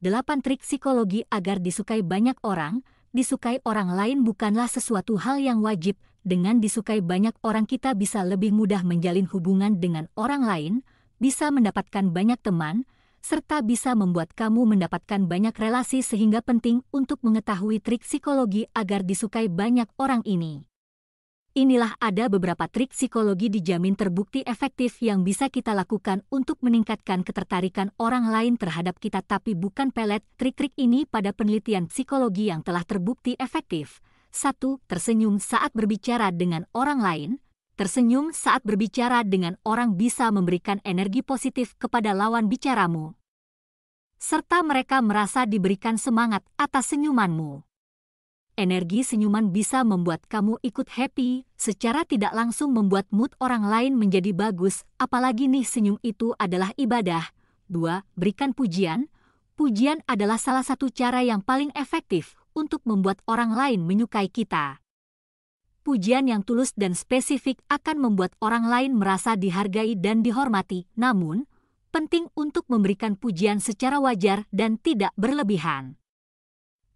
8 trik psikologi agar disukai banyak orang, disukai orang lain bukanlah sesuatu hal yang wajib. Dengan disukai banyak orang kita bisa lebih mudah menjalin hubungan dengan orang lain, bisa mendapatkan banyak teman, serta bisa membuat kamu mendapatkan banyak relasi sehingga penting untuk mengetahui trik psikologi agar disukai banyak orang ini. Inilah ada beberapa trik psikologi dijamin terbukti efektif yang bisa kita lakukan untuk meningkatkan ketertarikan orang lain terhadap kita tapi bukan pelet. Trik-trik ini pada penelitian psikologi yang telah terbukti efektif. 1. Tersenyum saat berbicara dengan orang lain. Tersenyum saat berbicara dengan orang bisa memberikan energi positif kepada lawan bicaramu. Serta mereka merasa diberikan semangat atas senyumanmu energi senyuman bisa membuat kamu ikut happy, secara tidak langsung membuat mood orang lain menjadi bagus, apalagi nih senyum itu adalah ibadah. 2. Berikan pujian. Pujian adalah salah satu cara yang paling efektif untuk membuat orang lain menyukai kita. Pujian yang tulus dan spesifik akan membuat orang lain merasa dihargai dan dihormati, namun penting untuk memberikan pujian secara wajar dan tidak berlebihan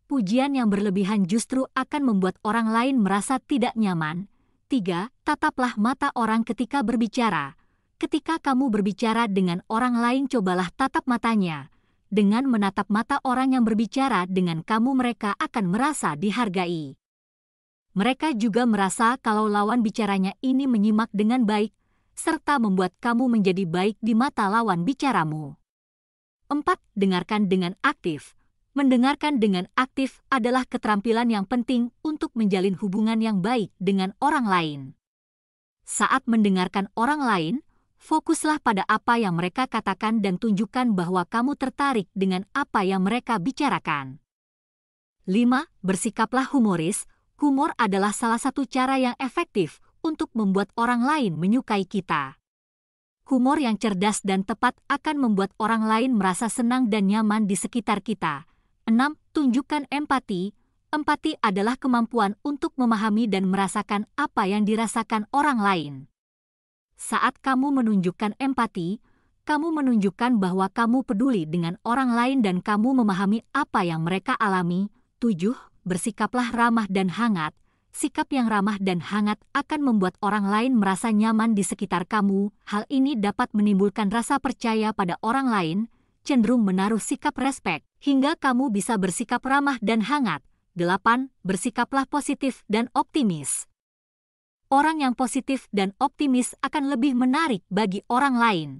pujian yang berlebihan justru akan membuat orang lain merasa tidak nyaman. 3. Tataplah mata orang ketika berbicara. Ketika kamu berbicara dengan orang lain, cobalah tatap matanya. Dengan menatap mata orang yang berbicara dengan kamu, mereka akan merasa dihargai. Mereka juga merasa kalau lawan bicaranya ini menyimak dengan baik, serta membuat kamu menjadi baik di mata lawan bicaramu. 4. Dengarkan dengan aktif mendengarkan dengan aktif adalah keterampilan yang penting untuk menjalin hubungan yang baik dengan orang lain. Saat mendengarkan orang lain, fokuslah pada apa yang mereka katakan dan tunjukkan bahwa kamu tertarik dengan apa yang mereka bicarakan. 5. Bersikaplah humoris. Humor adalah salah satu cara yang efektif untuk membuat orang lain menyukai kita. Humor yang cerdas dan tepat akan membuat orang lain merasa senang dan nyaman di sekitar kita 6. Tunjukkan empati. Empati adalah kemampuan untuk memahami dan merasakan apa yang dirasakan orang lain. Saat kamu menunjukkan empati, kamu menunjukkan bahwa kamu peduli dengan orang lain dan kamu memahami apa yang mereka alami. 7. Bersikaplah ramah dan hangat. Sikap yang ramah dan hangat akan membuat orang lain merasa nyaman di sekitar kamu. Hal ini dapat menimbulkan rasa percaya pada orang lain, cenderung menaruh sikap respek, hingga kamu bisa bersikap ramah dan hangat. 8. Bersikaplah positif dan optimis. Orang yang positif dan optimis akan lebih menarik bagi orang lain.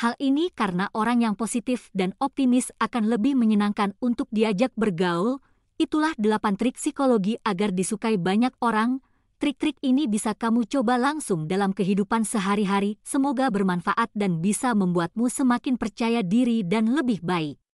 Hal ini karena orang yang positif dan optimis akan lebih menyenangkan untuk diajak bergaul. Itulah delapan trik psikologi agar disukai banyak orang. Trik-trik ini bisa kamu coba langsung dalam kehidupan sehari-hari. Semoga bermanfaat dan bisa membuatmu semakin percaya diri dan lebih baik.